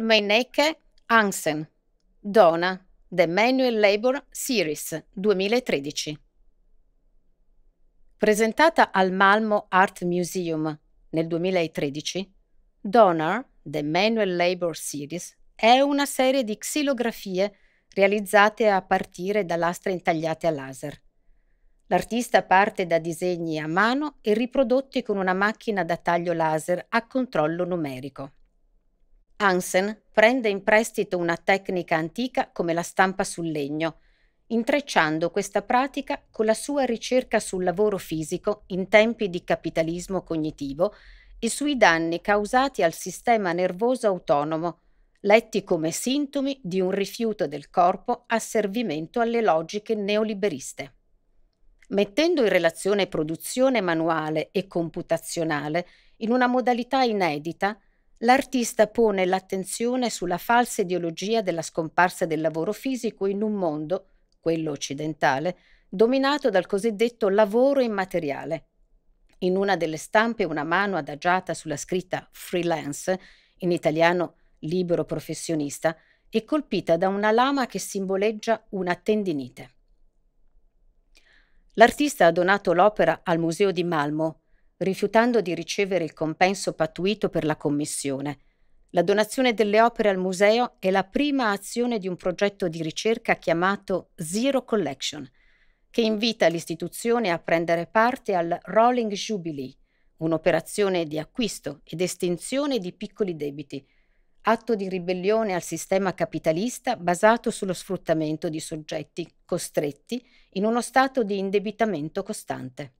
Meinecke Hansen, Dona, The Manual Labor Series 2013. Presentata al Malmo Art Museum nel 2013, Donar, The Manual Labor Series, è una serie di xilografie realizzate a partire da lastre intagliate a laser. L'artista parte da disegni a mano e riprodotti con una macchina da taglio laser a controllo numerico. Hansen prende in prestito una tecnica antica come la stampa sul legno, intrecciando questa pratica con la sua ricerca sul lavoro fisico in tempi di capitalismo cognitivo e sui danni causati al sistema nervoso autonomo, letti come sintomi di un rifiuto del corpo a servimento alle logiche neoliberiste. Mettendo in relazione produzione manuale e computazionale in una modalità inedita, l'artista pone l'attenzione sulla falsa ideologia della scomparsa del lavoro fisico in un mondo, quello occidentale, dominato dal cosiddetto lavoro immateriale. In una delle stampe una mano adagiata sulla scritta freelance, in italiano libero professionista, è colpita da una lama che simboleggia una tendinite. L'artista ha donato l'opera al Museo di Malmo, rifiutando di ricevere il compenso pattuito per la commissione. La donazione delle opere al museo è la prima azione di un progetto di ricerca chiamato Zero Collection, che invita l'istituzione a prendere parte al Rolling Jubilee, un'operazione di acquisto ed estinzione di piccoli debiti, atto di ribellione al sistema capitalista basato sullo sfruttamento di soggetti costretti in uno stato di indebitamento costante.